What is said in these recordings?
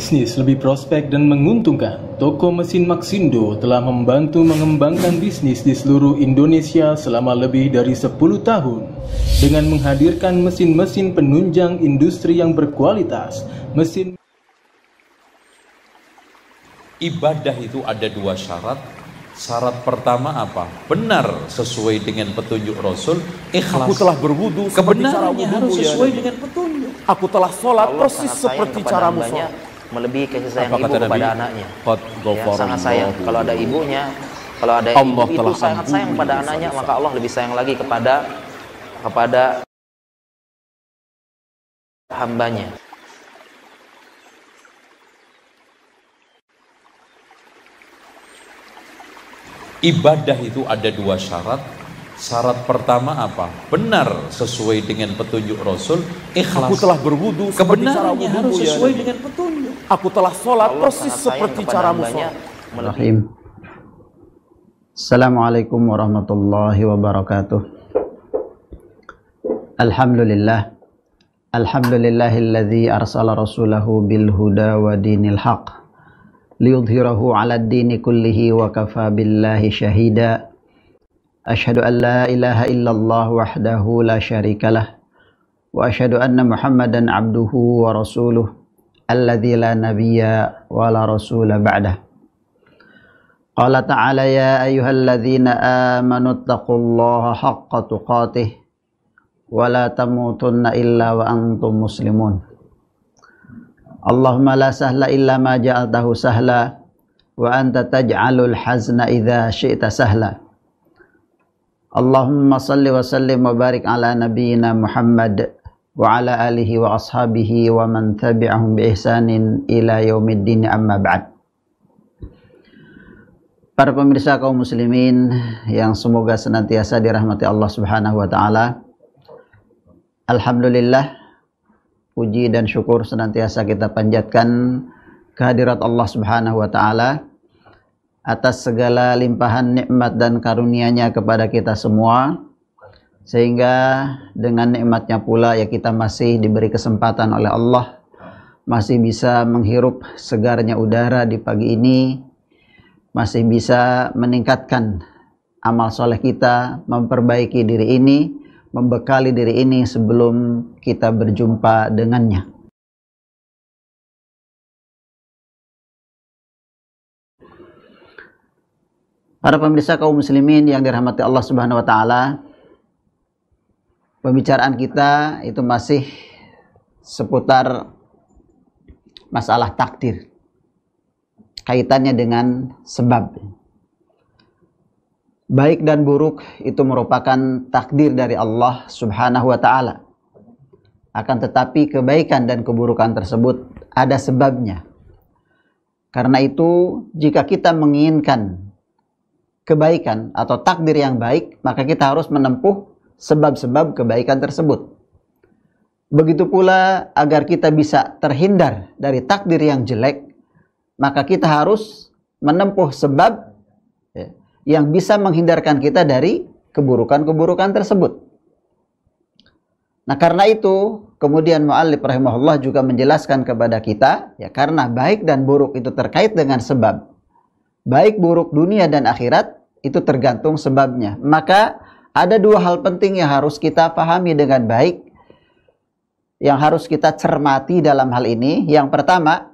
bisnis lebih prospek dan menguntungkan, toko mesin Maxindo telah membantu mengembangkan bisnis di seluruh Indonesia selama lebih dari 10 tahun. Dengan menghadirkan mesin-mesin penunjang industri yang berkualitas, mesin Ibadah itu ada dua syarat. Syarat pertama apa? Benar sesuai dengan petunjuk Rasul. Ikhlas. Aku telah berwudu. Kebenarannya harus ya sesuai ya, dengan petunjuk. Aku telah sholat Allah persis seperti caramu sholat melebihi kasih sayang Apa ibu kepada Nabi? anaknya. Ya, sangat sayang. Kalau ada ibunya, kalau ada Allah ibu itu sangat sayang pada anaknya, maka Allah lebih sayang lagi kepada kepada hambanya. Ibadah itu ada dua syarat, Syarat pertama apa? Benar sesuai dengan petunjuk Rasul. Ikhlas. Aku telah berwudu kebenarannya harus ya sesuai ya, dengan petunjuk. Aku telah sholat Allah persis seperti caramu sholat. Rahim. Assalamualaikum warahmatullahi wabarakatuh. Alhamdulillah. Alhamdulillahilladzi arsala rasulahu bil huda wa dinil haq liyudhhirahu 'ala dini kullihi wa kafa billahi shahida. أشهد أن لا إله إلا الله وحده لا شريك له وأشهد أن محمدا عبده ورسوله الذي لا نبي ولا رسول بعده قال تعالى يا أيها الذين آمنوا اتقوا الله حق تقاته ولا تموتن إلا وأنتم مسلمون اللهم لا سهل إلا ما جعلته سهلا وأنت تجعل الحزن إذا شئت سهلا Allahumma salli wa sallim wa barik ala nabiyyina Muhammad wa ala alihi wa ashabihi wa man tabi'ahum bi ihsanin ila yaumiddin amma ba'd. Para pemirsa kaum muslimin yang semoga senantiasa dirahmati Allah Subhanahu wa taala. Alhamdulillah puji dan syukur senantiasa kita panjatkan kehadirat Allah Subhanahu wa taala atas segala limpahan nikmat dan karunia-Nya kepada kita semua sehingga dengan nikmatnya pula ya kita masih diberi kesempatan oleh Allah masih bisa menghirup segarnya udara di pagi ini masih bisa meningkatkan amal soleh kita memperbaiki diri ini membekali diri ini sebelum kita berjumpa dengannya Para pemirsa kaum muslimin yang dirahmati Allah Subhanahu wa taala, pembicaraan kita itu masih seputar masalah takdir. Kaitannya dengan sebab. Baik dan buruk itu merupakan takdir dari Allah Subhanahu wa taala. Akan tetapi kebaikan dan keburukan tersebut ada sebabnya. Karena itu, jika kita menginginkan kebaikan atau takdir yang baik, maka kita harus menempuh sebab-sebab kebaikan tersebut. Begitu pula agar kita bisa terhindar dari takdir yang jelek, maka kita harus menempuh sebab ya, yang bisa menghindarkan kita dari keburukan-keburukan tersebut. Nah karena itu kemudian mu'allif rahimahullah juga menjelaskan kepada kita ya karena baik dan buruk itu terkait dengan sebab. Baik buruk dunia dan akhirat itu tergantung sebabnya. Maka ada dua hal penting yang harus kita pahami dengan baik yang harus kita cermati dalam hal ini. Yang pertama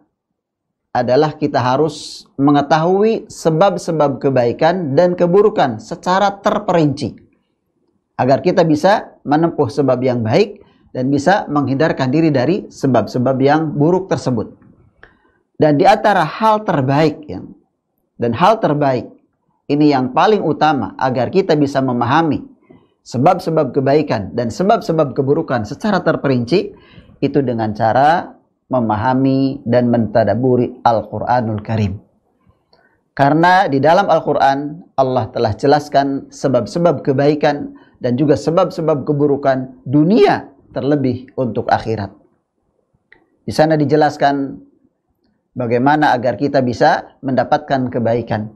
adalah kita harus mengetahui sebab-sebab kebaikan dan keburukan secara terperinci agar kita bisa menempuh sebab yang baik dan bisa menghindarkan diri dari sebab-sebab yang buruk tersebut. Dan di antara hal terbaik yang dan hal terbaik ini yang paling utama agar kita bisa memahami sebab-sebab kebaikan dan sebab-sebab keburukan secara terperinci itu dengan cara memahami dan mentadaburi Al-Qur'anul Karim. Karena di dalam Al-Qur'an Allah telah jelaskan sebab-sebab kebaikan dan juga sebab-sebab keburukan dunia terlebih untuk akhirat. Di sana dijelaskan bagaimana agar kita bisa mendapatkan kebaikan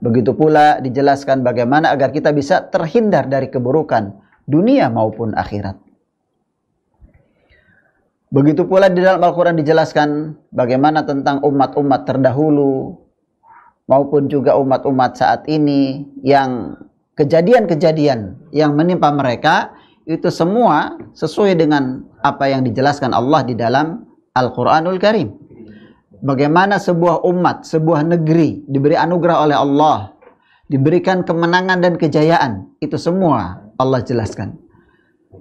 Begitu pula dijelaskan bagaimana agar kita bisa terhindar dari keburukan dunia maupun akhirat. Begitu pula di dalam Al-Quran dijelaskan bagaimana tentang umat-umat terdahulu maupun juga umat-umat saat ini yang kejadian-kejadian yang menimpa mereka itu semua sesuai dengan apa yang dijelaskan Allah di dalam Al-Quranul Karim bagaimana sebuah umat, sebuah negeri diberi anugerah oleh Allah, diberikan kemenangan dan kejayaan. Itu semua Allah jelaskan.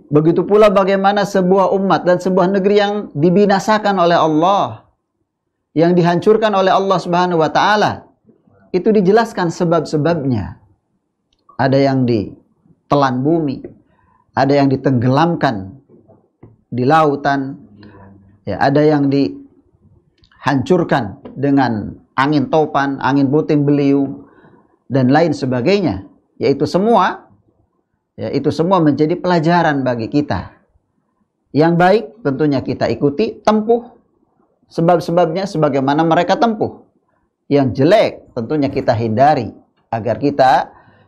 Begitu pula bagaimana sebuah umat dan sebuah negeri yang dibinasakan oleh Allah, yang dihancurkan oleh Allah Subhanahu wa taala. Itu dijelaskan sebab-sebabnya. Ada yang ditelan bumi, ada yang ditenggelamkan di lautan, ya ada yang di hancurkan dengan angin topan, angin puting beliung dan lain sebagainya. Yaitu semua yaitu semua menjadi pelajaran bagi kita. Yang baik tentunya kita ikuti, tempuh sebab-sebabnya sebagaimana mereka tempuh. Yang jelek tentunya kita hindari agar kita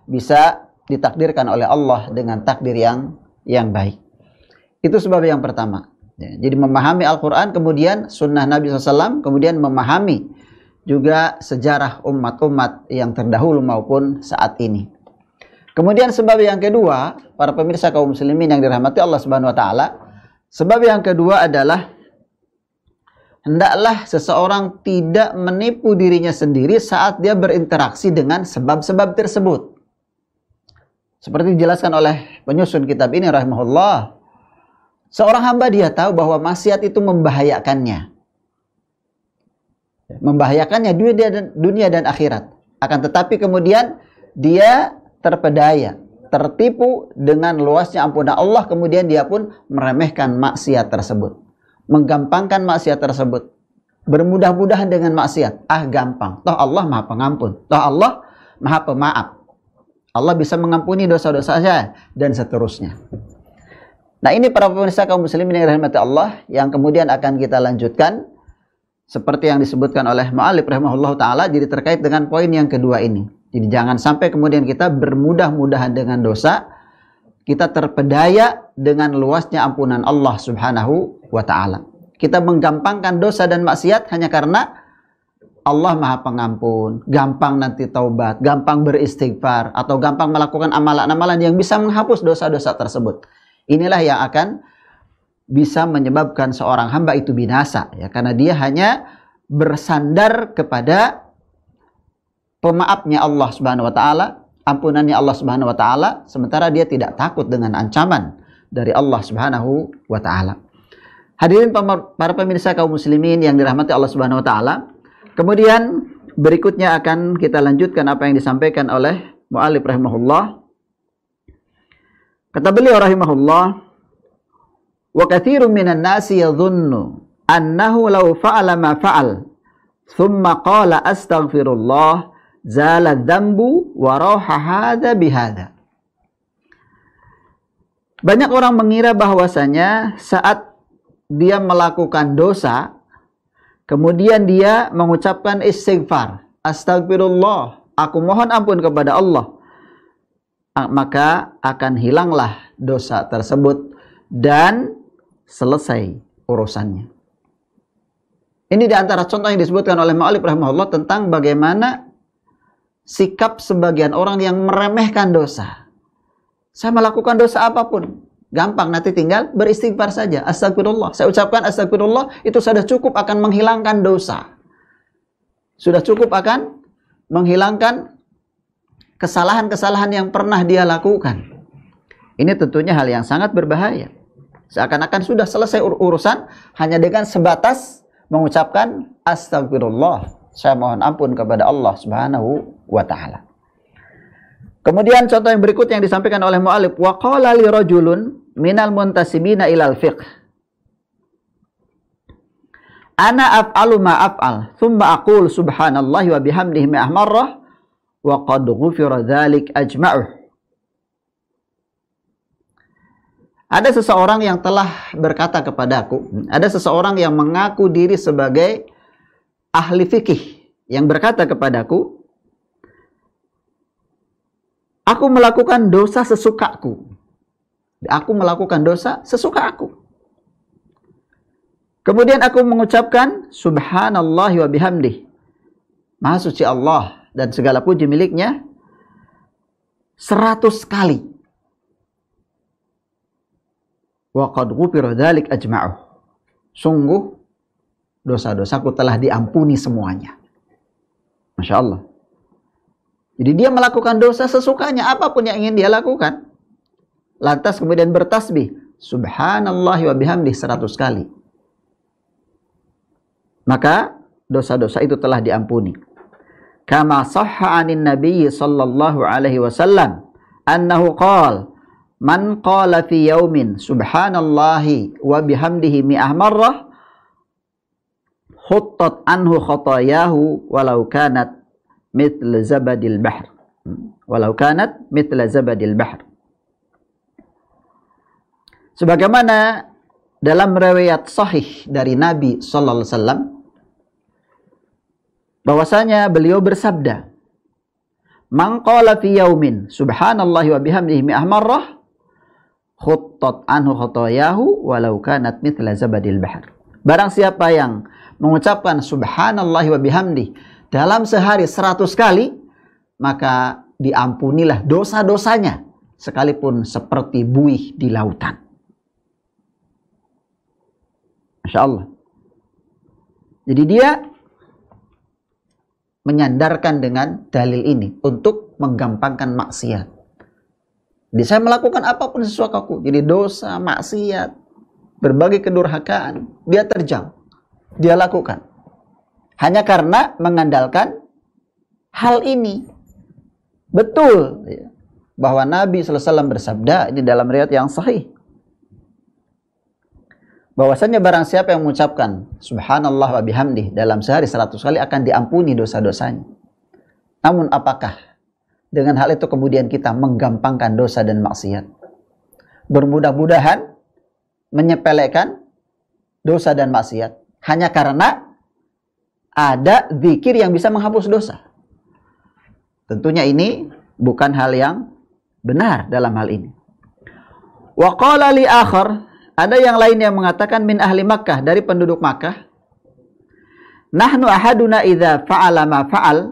bisa ditakdirkan oleh Allah dengan takdir yang yang baik. Itu sebab yang pertama. Ya, jadi memahami Al-Quran, kemudian sunnah Nabi SAW, kemudian memahami juga sejarah umat-umat yang terdahulu maupun saat ini. Kemudian sebab yang kedua, para pemirsa kaum muslimin yang dirahmati Allah Subhanahu wa taala, sebab yang kedua adalah hendaklah seseorang tidak menipu dirinya sendiri saat dia berinteraksi dengan sebab-sebab tersebut. Seperti dijelaskan oleh penyusun kitab ini rahimahullah, Seorang hamba dia tahu bahwa maksiat itu membahayakannya. Membahayakannya dunia dan, dunia dan akhirat. Akan tetapi kemudian dia terpedaya, tertipu dengan luasnya ampunan Allah kemudian dia pun meremehkan maksiat tersebut. Menggampangkan maksiat tersebut. Bermudah-mudahan dengan maksiat. Ah gampang. Toh Allah maha pengampun. Toh Allah maha pemaaf. Allah bisa mengampuni dosa-dosa saya dan seterusnya. Nah ini para pemirsa kaum muslimin yang dirahmati Allah yang kemudian akan kita lanjutkan seperti yang disebutkan oleh Ma'alib rahmatullah ta'ala jadi terkait dengan poin yang kedua ini. Jadi jangan sampai kemudian kita bermudah-mudahan dengan dosa, kita terpedaya dengan luasnya ampunan Allah subhanahu wa ta'ala. Kita menggampangkan dosa dan maksiat hanya karena Allah maha pengampun, gampang nanti taubat, gampang beristighfar, atau gampang melakukan amalan-amalan yang bisa menghapus dosa-dosa tersebut. Inilah yang akan bisa menyebabkan seorang hamba itu binasa ya karena dia hanya bersandar kepada pemaafnya Allah Subhanahu wa taala, ampunannya Allah Subhanahu wa taala sementara dia tidak takut dengan ancaman dari Allah Subhanahu wa taala. Hadirin para pemirsa kaum muslimin yang dirahmati Allah Subhanahu wa taala. Kemudian berikutnya akan kita lanjutkan apa yang disampaikan oleh muallif rahimahullah Kata beliau rahimahullah, wa katsirun minan nasi yadhunnu annahu law fa'ala ma fa'al thumma qala astaghfirullah zala dzambu wa raha hadza bihadza. Banyak orang mengira bahwasanya saat dia melakukan dosa, kemudian dia mengucapkan istighfar, astagfirullah, aku mohon ampun kepada Allah maka akan hilanglah dosa tersebut dan selesai urusannya. Ini di antara contoh yang disebutkan oleh Ma'alib rahimahullah tentang bagaimana sikap sebagian orang yang meremehkan dosa. Saya melakukan dosa apapun, gampang nanti tinggal beristighfar saja. Astagfirullah. Saya ucapkan astagfirullah itu sudah cukup akan menghilangkan dosa. Sudah cukup akan menghilangkan kesalahan-kesalahan yang pernah dia lakukan. Ini tentunya hal yang sangat berbahaya. Seakan-akan sudah selesai ur urusan hanya dengan sebatas mengucapkan astagfirullah. Saya mohon ampun kepada Allah Subhanahu wa taala. Kemudian contoh yang berikut yang disampaikan oleh mu'alif. Wa qala li rajulun minal muntasibina ilal fiqh. Ana af'alu ma af'al. Thumma aqul subhanallah wa bihamdihi mi'ah marrah. وقد غفر ذلك أجمعه Ada seseorang yang telah berkata kepadaku, ada seseorang yang mengaku diri sebagai ahli fikih yang berkata kepadaku, aku melakukan dosa sesukaku. Aku melakukan dosa sesuka aku. Kemudian aku mengucapkan subhanallah wa bihamdih. Maha suci Allah dan segala puji miliknya seratus kali. Wa qad dhalik ajma'u Sungguh dosa-dosaku telah diampuni semuanya. Masya Allah. Jadi dia melakukan dosa sesukanya apapun yang ingin dia lakukan. Lantas kemudian bertasbih. Subhanallah wa bihamdih seratus kali. Maka dosa-dosa itu telah diampuni kama sahha 'anin صلى sallallahu alaihi wasallam annahu قال man qala fi yaumin subhanallahi wa bihamdihi mi'ah marrah khuttat anhu khatayahu walau kanat مثل zabadil bahr walau kanat مثل zabadil bahr sebagaimana dalam riwayat sahih dari Nabi sallallahu alaihi wasallam bahwasanya beliau bersabda Man qala fi yaumin subhanallahi wa bihamdihi mi'ah marrah khuttat anhu khotoyahu walau kanat mithla zabadil bahar. Barang siapa yang mengucapkan subhanallahi wa bihamdi dalam sehari 100 kali maka diampunilah dosa-dosanya sekalipun seperti buih di lautan. Masya Allah. Jadi dia menyandarkan dengan dalil ini untuk menggampangkan maksiat. Jadi saya melakukan apapun sesuatu aku, jadi dosa, maksiat, berbagai kedurhakaan, dia terjang, dia lakukan. Hanya karena mengandalkan hal ini. Betul ya, bahwa Nabi SAW bersabda, ini dalam riwayat yang sahih, bahwasanya barang siapa yang mengucapkan subhanallah wa bihamdih dalam sehari 100 kali akan diampuni dosa-dosanya. Namun apakah dengan hal itu kemudian kita menggampangkan dosa dan maksiat? Bermudah-mudahan menyepelekan dosa dan maksiat hanya karena ada zikir yang bisa menghapus dosa. Tentunya ini bukan hal yang benar dalam hal ini. Wa qala li akhar ada yang lain yang mengatakan min ahli Makkah dari penduduk Makkah. Nahnu ahaduna idza fa'ala ma fa'al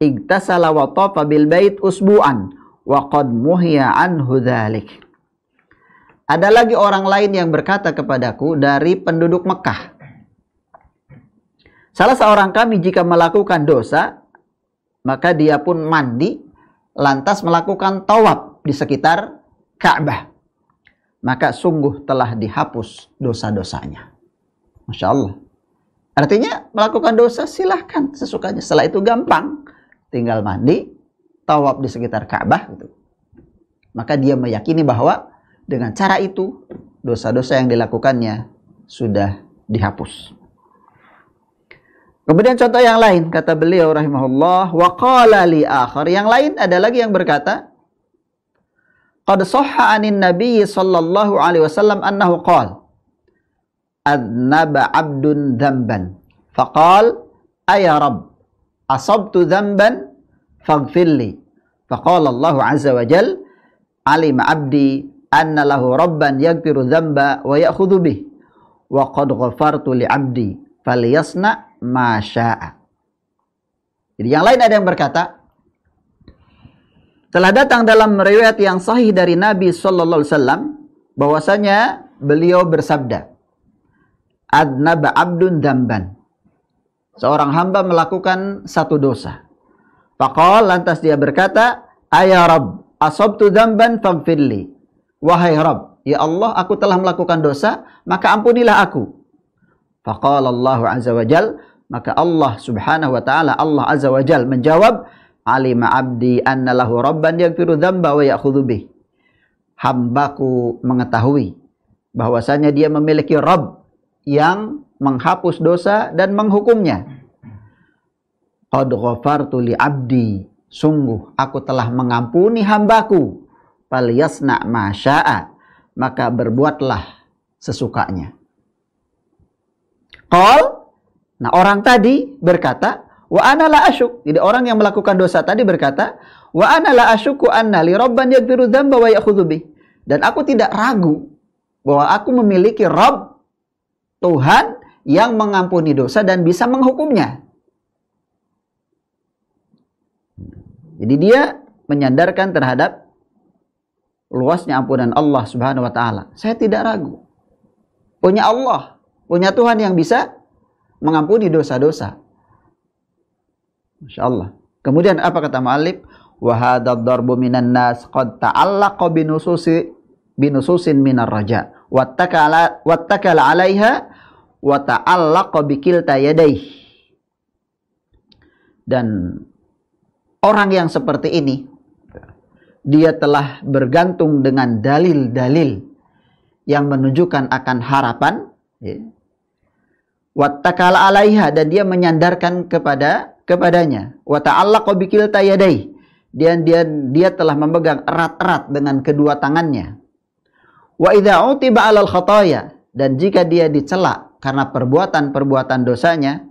igtasala wa tafa bil bait usbu'an wa qad muhiya anhu dhalik. Ada lagi orang lain yang berkata kepadaku dari penduduk Mekah. Salah seorang kami jika melakukan dosa, maka dia pun mandi lantas melakukan tawaf di sekitar Ka'bah maka sungguh telah dihapus dosa-dosanya. Masya Allah. Artinya melakukan dosa silahkan sesukanya. Setelah itu gampang. Tinggal mandi, tawab di sekitar Ka'bah. Gitu. Maka dia meyakini bahwa dengan cara itu dosa-dosa yang dilakukannya sudah dihapus. Kemudian contoh yang lain kata beliau rahimahullah wa qala li akhar. Yang lain ada lagi yang berkata Qad sahha 'anin Nabi sallallahu alaihi wasallam annahu qala adnaba 'abdun dzamban faqal ayya rabb asabtu dhanban faghfirli faqala Allah azza wa jal alim 'abdi anna lahu rabban yaghfiru dhanba wa ya'khudhu bih wa qad ghafartu li 'abdi falyasna ma syaa. Jadi yang lain ada yang berkata, telah datang dalam riwayat yang sahih dari Nabi sallallahu alaihi wasallam bahwasanya beliau bersabda Adnaba abdun damban Seorang hamba melakukan satu dosa. Faqal lantas dia berkata, "Aya Rabb, asabtu damban faghfirli." Wahai Rob ya Allah, aku telah melakukan dosa, maka ampunilah aku. Faqala Allah azza wajal maka Allah Subhanahu wa taala Allah azza wajal menjawab, alima abdi anna lahu rabban yaghfiru dzamba wa ya'khudzu bih. Hambaku mengetahui bahwasanya dia memiliki Rabb yang menghapus dosa dan menghukumnya. Qad ghafartu li abdi, sungguh aku telah mengampuni hambaku. Fal yasna ma syaa, maka berbuatlah sesukanya. Qal, nah orang tadi berkata, Wa ana la asyuk. Jadi orang yang melakukan dosa tadi berkata, wa ana la asyuku anna li rabban yaghfiru dzamba wa ya'khudhu Dan aku tidak ragu bahwa aku memiliki Rob Tuhan yang mengampuni dosa dan bisa menghukumnya. Jadi dia menyandarkan terhadap luasnya ampunan Allah Subhanahu wa taala. Saya tidak ragu. Punya Allah, punya Tuhan yang bisa mengampuni dosa-dosa. Masya Allah. Kemudian apa kata Malik? Wahadad darbu minan nas qad ta'allaqa binususi binususin minar raja. Wattakala wattakala 'alaiha wa ta'allaqa bikilta yadaih. Dan orang yang seperti ini dia telah bergantung dengan dalil-dalil yang menunjukkan akan harapan ya. wattakala 'alaiha dan dia menyandarkan kepada kepadanya wa ta'allaqa biqilta yadayhi Dia dia dia telah memegang erat-erat dengan kedua tangannya wa idza utiba 'alal khataya dan jika dia dicela karena perbuatan-perbuatan dosanya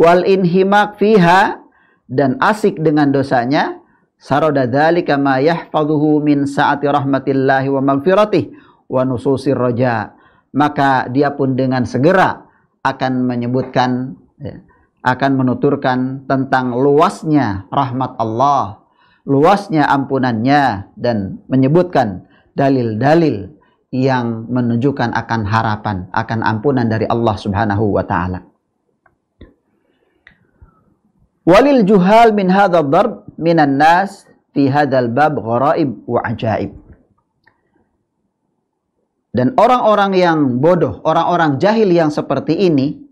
wal inhimak fiha dan asik dengan dosanya saroda dzalika ma yahfazuhu min sa'ati rahmatillahi wa magfiratih wa nususir roja maka dia pun dengan segera akan menyebutkan ya, akan menuturkan tentang luasnya rahmat Allah, luasnya ampunannya dan menyebutkan dalil-dalil yang menunjukkan akan harapan, akan ampunan dari Allah Subhanahu wa taala. Walil juhal min hadzal darb minan nas fi hadal bab gharaib wa ajaib. Dan orang-orang yang bodoh, orang-orang jahil yang seperti ini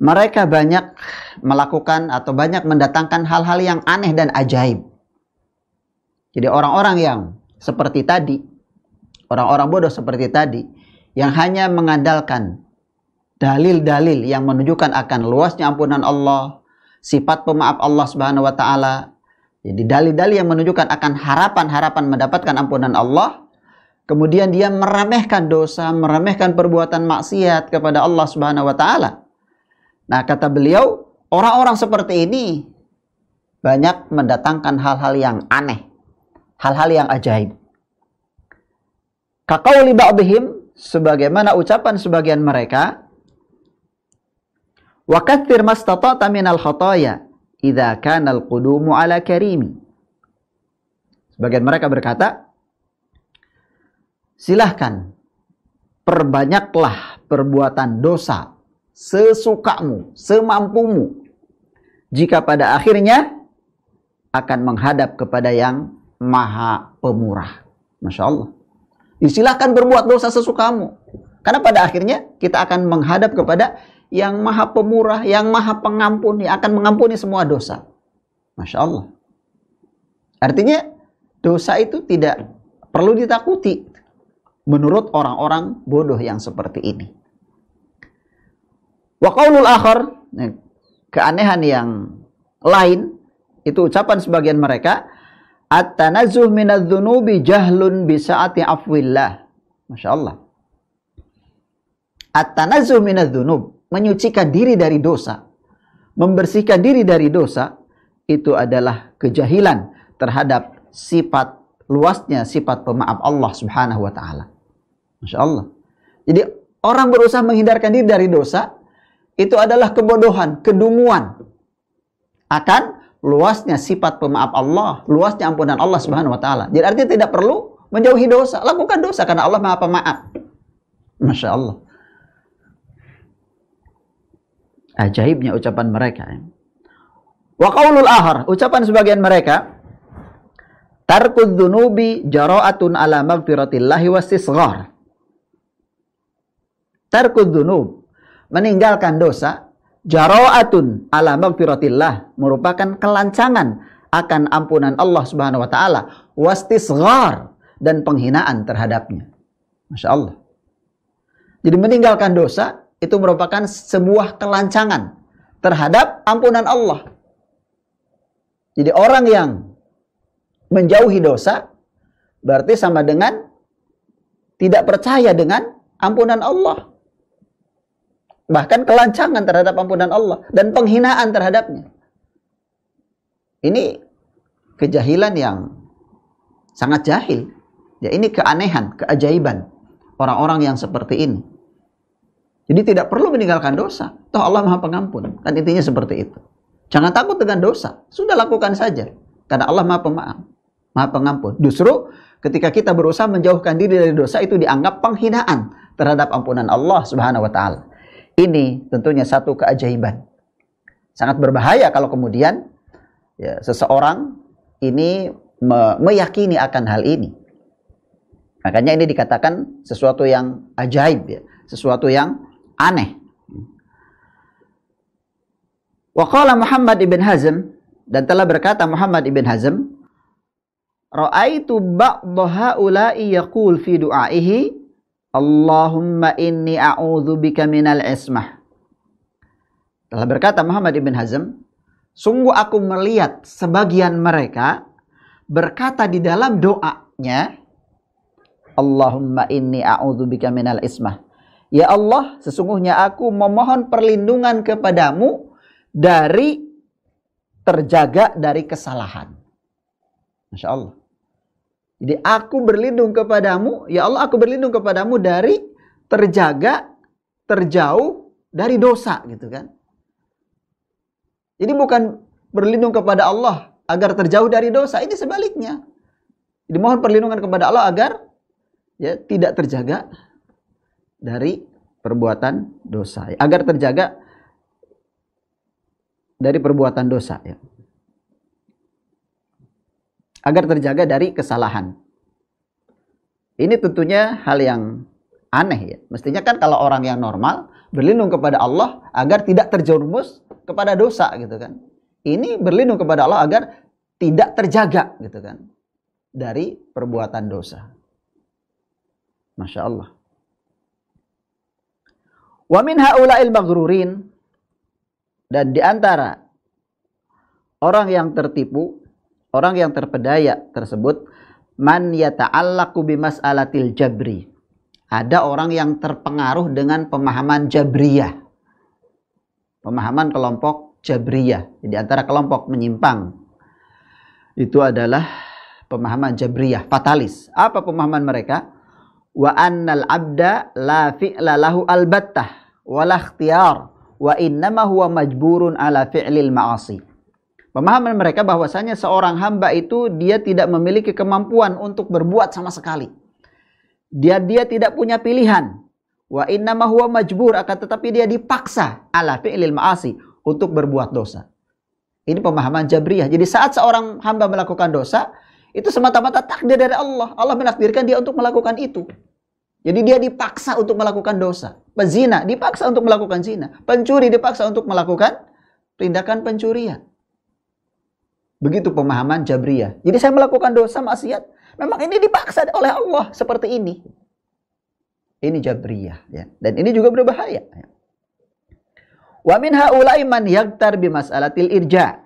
mereka banyak melakukan atau banyak mendatangkan hal-hal yang aneh dan ajaib. Jadi orang-orang yang seperti tadi, orang-orang bodoh seperti tadi, yang hanya mengandalkan dalil-dalil yang menunjukkan akan luasnya ampunan Allah, sifat pemaaf Allah Subhanahu wa taala. Jadi dalil-dalil yang menunjukkan akan harapan-harapan mendapatkan ampunan Allah, kemudian dia meremehkan dosa, meremehkan perbuatan maksiat kepada Allah Subhanahu wa taala Nah, kata beliau, orang-orang seperti ini banyak mendatangkan hal-hal yang aneh, hal-hal yang ajaib. Kakauli ba'dihim, sebagaimana ucapan sebagian mereka, wa kathir mastata'ta minal khataya idza kana al-qudumu ala karimi. Sebagian mereka berkata, silahkan perbanyaklah perbuatan dosa sesukamu, semampumu. Jika pada akhirnya akan menghadap kepada yang maha pemurah. Masya Allah. Silahkan berbuat dosa sesukamu. Karena pada akhirnya kita akan menghadap kepada yang maha pemurah, yang maha pengampun, yang akan mengampuni semua dosa. Masya Allah. Artinya dosa itu tidak perlu ditakuti menurut orang-orang bodoh yang seperti ini. Wa qaulul akhar, keanehan yang lain itu ucapan sebagian mereka at-tanazzuh minadz-dzunubi jahlun bi sa'ati afwillah. Masyaallah. At-tanazzuh minadz-dzunub, menyucikan diri dari dosa, membersihkan diri dari dosa itu adalah kejahilan terhadap sifat luasnya sifat pemaaf Allah Subhanahu wa taala. Masya Allah. Jadi orang berusaha menghindarkan diri dari dosa itu adalah kebodohan, kedunguan. Akan luasnya sifat pemaaf Allah, luasnya ampunan Allah Subhanahu wa taala. Jadi artinya tidak perlu menjauhi dosa, lakukan dosa karena Allah Maha Pemaaf. Masya Allah. Ajaibnya ucapan mereka. Ya. Wa qaulul ahar, ucapan sebagian mereka tarkud dzunubi jara'atun ala maghfiratillahi wasisgar. Tarkud meninggalkan dosa, jaraatun ala magfiratillah merupakan kelancangan akan ampunan Allah Subhanahu wa taala, wastisghar dan penghinaan terhadapnya. Masya Allah. Jadi meninggalkan dosa itu merupakan sebuah kelancangan terhadap ampunan Allah. Jadi orang yang menjauhi dosa berarti sama dengan tidak percaya dengan ampunan Allah bahkan kelancangan terhadap ampunan Allah dan penghinaan terhadapnya. Ini kejahilan yang sangat jahil. Ya ini keanehan, keajaiban orang-orang yang seperti ini. Jadi tidak perlu meninggalkan dosa. Toh Allah Maha Pengampun. Kan intinya seperti itu. Jangan takut dengan dosa. Sudah lakukan saja. Karena Allah Maha Pemaaf, Maha Pengampun. Justru ketika kita berusaha menjauhkan diri dari dosa itu dianggap penghinaan terhadap ampunan Allah Subhanahu wa taala. Ini tentunya satu keajaiban. Sangat berbahaya kalau kemudian ya, seseorang ini me meyakini akan hal ini. Makanya ini dikatakan sesuatu yang ajaib ya, sesuatu yang aneh. Waqala Muhammad ibn Hazm dan telah berkata Muhammad ibn Hazm, "Ra'aitu ba'dha haula'i yaqul fi du'aihi Allahumma inni bika minal ismah. Telah berkata Muhammad ibn Hazm, sungguh aku melihat sebagian mereka berkata di dalam doanya, Allahumma inni bika minal ismah. Ya Allah, sesungguhnya aku memohon perlindungan kepadamu dari terjaga dari kesalahan. Masya Allah. Jadi aku berlindung kepadamu, ya Allah aku berlindung kepadamu dari terjaga, terjauh dari dosa gitu kan. Jadi bukan berlindung kepada Allah agar terjauh dari dosa, ini sebaliknya. Jadi mohon perlindungan kepada Allah agar ya tidak terjaga dari perbuatan dosa, ya. agar terjaga dari perbuatan dosa ya agar terjaga dari kesalahan. Ini tentunya hal yang aneh ya. Mestinya kan kalau orang yang normal berlindung kepada Allah agar tidak terjerumus kepada dosa gitu kan. Ini berlindung kepada Allah agar tidak terjaga gitu kan dari perbuatan dosa. Masya Allah. Wa min haula'il maghrurin dan di antara orang yang tertipu orang yang terpedaya tersebut man yata'allaku bimas'alatil jabri. Ada orang yang terpengaruh dengan pemahaman jabriyah. Pemahaman kelompok jabriyah. Jadi antara kelompok menyimpang itu adalah pemahaman jabriyah, fatalis. Apa pemahaman mereka? Wa annal abda la fi'la lahu albattah wa la ikhtiyar wa innama huwa majburun ala fi'lil ma'asi. Pemahaman mereka bahwasanya seorang hamba itu dia tidak memiliki kemampuan untuk berbuat sama sekali. Dia dia tidak punya pilihan. Wa inna ma huwa majbur akan tetapi dia dipaksa ala fi'lil ma'asi untuk berbuat dosa. Ini pemahaman Jabriyah. Jadi saat seorang hamba melakukan dosa, itu semata-mata takdir dari Allah. Allah menakdirkan dia untuk melakukan itu. Jadi dia dipaksa untuk melakukan dosa. Pezina dipaksa untuk melakukan zina. Pencuri dipaksa untuk melakukan tindakan pencurian. Begitu pemahaman Jabriyah. Jadi saya melakukan dosa maksiat, memang ini dipaksa oleh Allah seperti ini. Ini Jabriyah ya. Dan ini juga berbahaya. Ya. Wa min haula'i man yagtar bimas'alatil irja.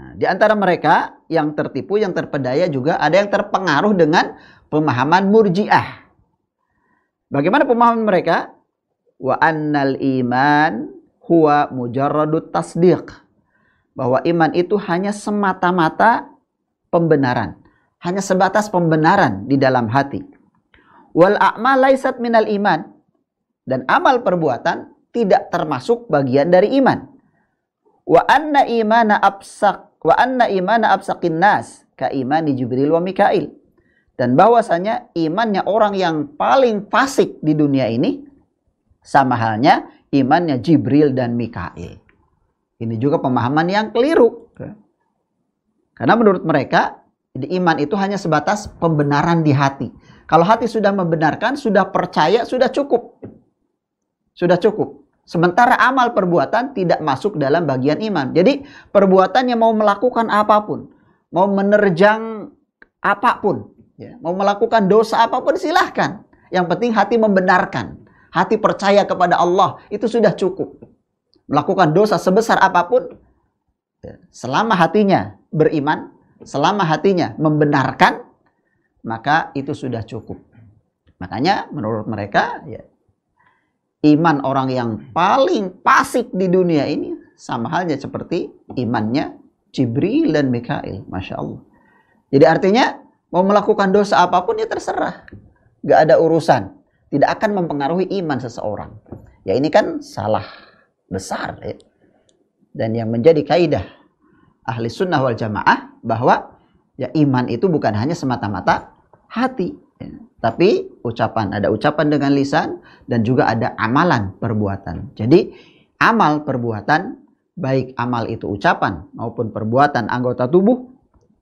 Nah, di antara mereka yang tertipu, yang terpedaya juga ada yang terpengaruh dengan pemahaman murjiah. Bagaimana pemahaman mereka? Wa annal iman huwa mujarradu tasdiq bahwa iman itu hanya semata-mata pembenaran, hanya sebatas pembenaran di dalam hati. Wal a'mal laisat minal iman dan amal perbuatan tidak termasuk bagian dari iman. Wa anna imana absak wa anna imana absakin nas ka imani Jibril wa Mikail. Dan bahwasanya imannya orang yang paling fasik di dunia ini sama halnya imannya Jibril dan Mikail. Ini juga pemahaman yang keliru. Karena menurut mereka iman itu hanya sebatas pembenaran di hati. Kalau hati sudah membenarkan, sudah percaya, sudah cukup. Sudah cukup. Sementara amal perbuatan tidak masuk dalam bagian iman. Jadi perbuatan yang mau melakukan apapun, mau menerjang apapun, ya, mau melakukan dosa apapun silahkan. Yang penting hati membenarkan, hati percaya kepada Allah itu sudah cukup melakukan dosa sebesar apapun ya, selama hatinya beriman, selama hatinya membenarkan, maka itu sudah cukup. Makanya menurut mereka ya iman orang yang paling pasif di dunia ini sama halnya seperti imannya Jibril dan Mikail, masya Allah. Jadi artinya mau melakukan dosa apapun ya terserah, Gak ada urusan, tidak akan mempengaruhi iman seseorang. Ya ini kan salah besar ya. dan yang menjadi kaidah ahli sunnah wal jamaah bahwa ya iman itu bukan hanya semata-mata hati ya. tapi ucapan ada ucapan dengan lisan dan juga ada amalan perbuatan jadi amal perbuatan baik amal itu ucapan maupun perbuatan anggota tubuh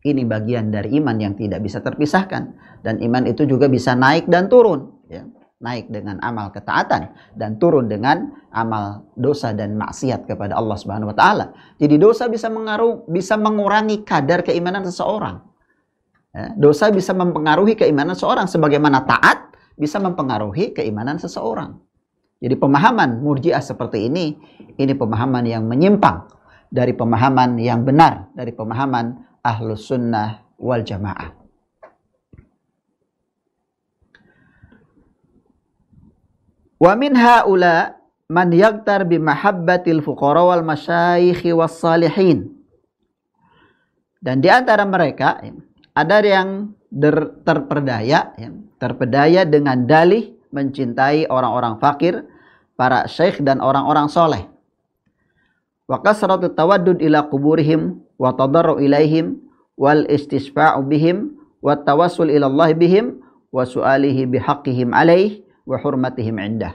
ini bagian dari iman yang tidak bisa terpisahkan dan iman itu juga bisa naik dan turun ya naik dengan amal ketaatan dan turun dengan amal dosa dan maksiat kepada Allah Subhanahu wa taala. Jadi dosa bisa mengaruh bisa mengurangi kadar keimanan seseorang. Ya, dosa bisa mempengaruhi keimanan seseorang sebagaimana taat bisa mempengaruhi keimanan seseorang. Jadi pemahaman murjiah seperti ini ini pemahaman yang menyimpang dari pemahaman yang benar dari pemahaman ahlus sunnah wal jamaah. Wa min haula man yaktar bi mahabbatil fuqara wal masyayikh was salihin. Dan di antara mereka ya, ada yang terperdaya, ya, terperdaya dengan dalih mencintai orang-orang fakir, para syekh dan orang-orang soleh. Wa kasratu tawaddud ila kuburihim wa tadarru ilaihim wal istisfa'u bihim wa tawassul ila Allah bihim wa su'alihi bihaqihim alaihi wa hurmatihim indah.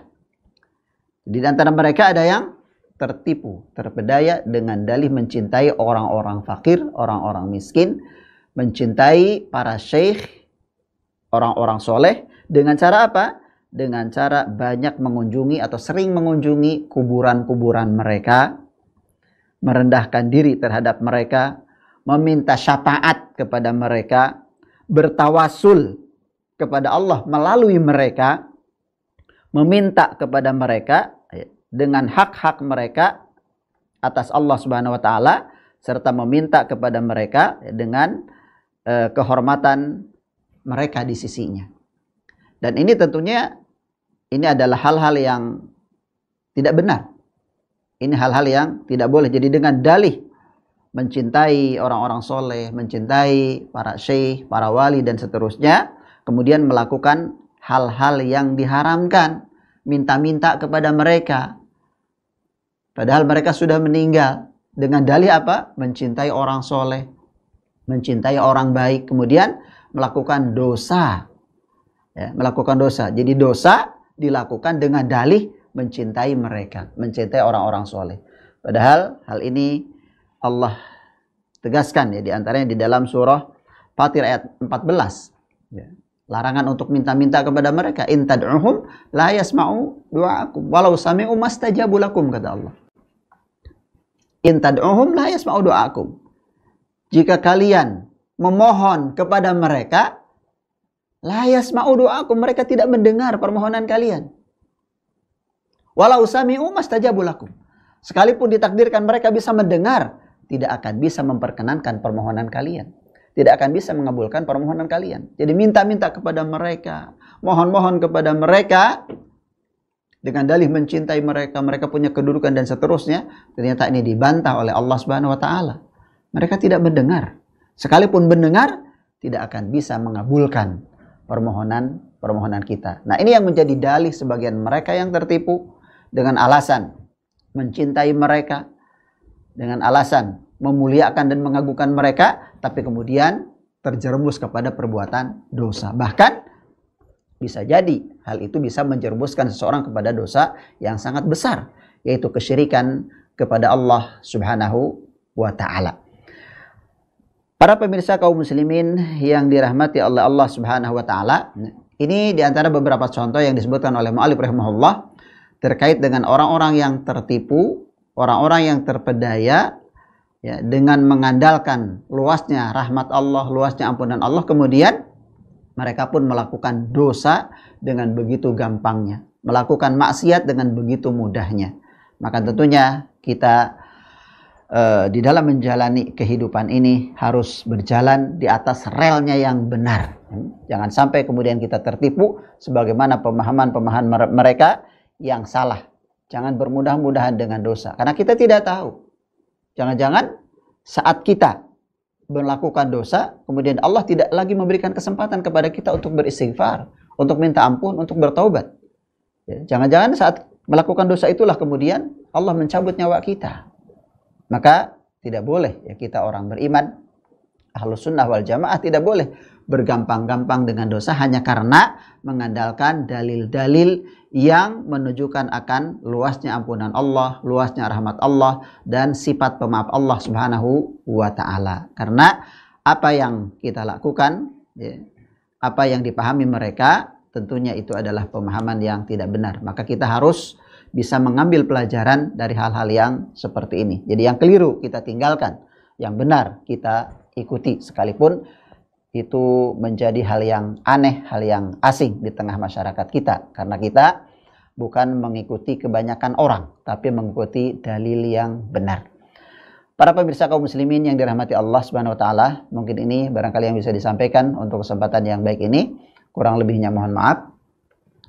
Di antara mereka ada yang tertipu, terpedaya dengan dalih mencintai orang-orang fakir, orang-orang miskin, mencintai para syekh, orang-orang soleh, dengan cara apa? Dengan cara banyak mengunjungi atau sering mengunjungi kuburan-kuburan mereka, merendahkan diri terhadap mereka, meminta syafaat kepada mereka, bertawasul kepada Allah melalui mereka, meminta kepada mereka ya, dengan hak-hak mereka atas Allah Subhanahu wa taala serta meminta kepada mereka ya, dengan e, kehormatan mereka di sisinya. Dan ini tentunya ini adalah hal-hal yang tidak benar. Ini hal-hal yang tidak boleh. Jadi dengan dalih mencintai orang-orang soleh, mencintai para syekh, para wali dan seterusnya, kemudian melakukan hal-hal yang diharamkan minta-minta kepada mereka. Padahal mereka sudah meninggal. Dengan dalih apa? Mencintai orang soleh. Mencintai orang baik. Kemudian melakukan dosa. Ya, melakukan dosa. Jadi dosa dilakukan dengan dalih mencintai mereka. Mencintai orang-orang soleh. Padahal hal ini Allah tegaskan ya di antaranya di dalam surah Fatir ayat 14. Ya. Larangan untuk minta-minta kepada mereka. In tad'uhum la yasma'u du'akum. Walau sami'u mastajabu lakum, kata Allah. In tad'uhum la yasma'u du'akum. Jika kalian memohon kepada mereka, la yasma'u du'akum. Mereka tidak mendengar permohonan kalian. Walau sami'u mastajabu lakum. Sekalipun ditakdirkan mereka bisa mendengar, tidak akan bisa memperkenankan permohonan kalian tidak akan bisa mengabulkan permohonan kalian. Jadi minta-minta kepada mereka, mohon-mohon kepada mereka dengan dalih mencintai mereka, mereka punya kedudukan dan seterusnya. Ternyata ini dibantah oleh Allah Subhanahu wa taala. Mereka tidak mendengar. Sekalipun mendengar, tidak akan bisa mengabulkan permohonan permohonan kita. Nah, ini yang menjadi dalih sebagian mereka yang tertipu dengan alasan mencintai mereka, dengan alasan memuliakan dan mengagungkan mereka, tapi kemudian terjerumus kepada perbuatan dosa. Bahkan bisa jadi hal itu bisa menjerumuskan seseorang kepada dosa yang sangat besar, yaitu kesyirikan kepada Allah Subhanahu wa taala. Para pemirsa kaum muslimin yang dirahmati oleh Allah Subhanahu wa taala, ini diantara beberapa contoh yang disebutkan oleh mu'alif rahimahullah terkait dengan orang-orang yang tertipu, orang-orang yang terpedaya ya, dengan mengandalkan luasnya rahmat Allah, luasnya ampunan Allah, kemudian mereka pun melakukan dosa dengan begitu gampangnya, melakukan maksiat dengan begitu mudahnya. Maka tentunya kita uh, di dalam menjalani kehidupan ini harus berjalan di atas relnya yang benar. Hmm? Jangan sampai kemudian kita tertipu sebagaimana pemahaman-pemahaman mereka yang salah. Jangan bermudah-mudahan dengan dosa karena kita tidak tahu Jangan-jangan saat kita melakukan dosa, kemudian Allah tidak lagi memberikan kesempatan kepada kita untuk beristighfar, untuk minta ampun, untuk bertaubat. Ya, jangan-jangan saat melakukan dosa itulah kemudian Allah mencabut nyawa kita. Maka tidak boleh ya kita orang beriman Ahlus sunnah wal jamaah tidak boleh bergampang-gampang dengan dosa hanya karena mengandalkan dalil-dalil yang menunjukkan akan luasnya ampunan Allah, luasnya rahmat Allah dan sifat pemaaf Allah Subhanahu wa taala. Karena apa yang kita lakukan, ya, apa yang dipahami mereka tentunya itu adalah pemahaman yang tidak benar. Maka kita harus bisa mengambil pelajaran dari hal-hal yang seperti ini. Jadi yang keliru kita tinggalkan, yang benar kita ikuti sekalipun itu menjadi hal yang aneh, hal yang asing di tengah masyarakat kita karena kita bukan mengikuti kebanyakan orang tapi mengikuti dalil yang benar. Para pemirsa kaum muslimin yang dirahmati Allah Subhanahu wa taala, mungkin ini barangkali yang bisa disampaikan untuk kesempatan yang baik ini. Kurang lebihnya mohon maaf.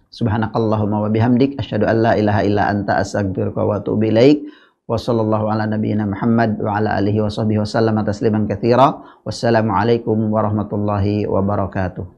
Subhanakallahumma wa bihamdik asyhadu an la ilaha illa anta astaghfiruka wa atubu ilaik. وصلى الله على نبينا محمد وعلى آله وصحبه وسلم تسليما كثيرا والسلام عليكم ورحمة الله وبركاته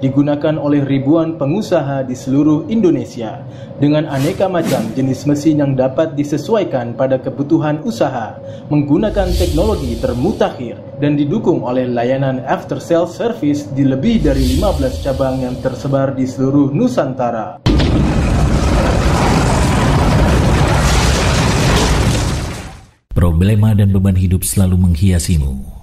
digunakan oleh ribuan pengusaha di seluruh Indonesia dengan aneka macam jenis mesin yang dapat disesuaikan pada kebutuhan usaha menggunakan teknologi termutakhir dan didukung oleh layanan after sales service di lebih dari 15 cabang yang tersebar di seluruh Nusantara. Problema dan beban hidup selalu menghiasimu.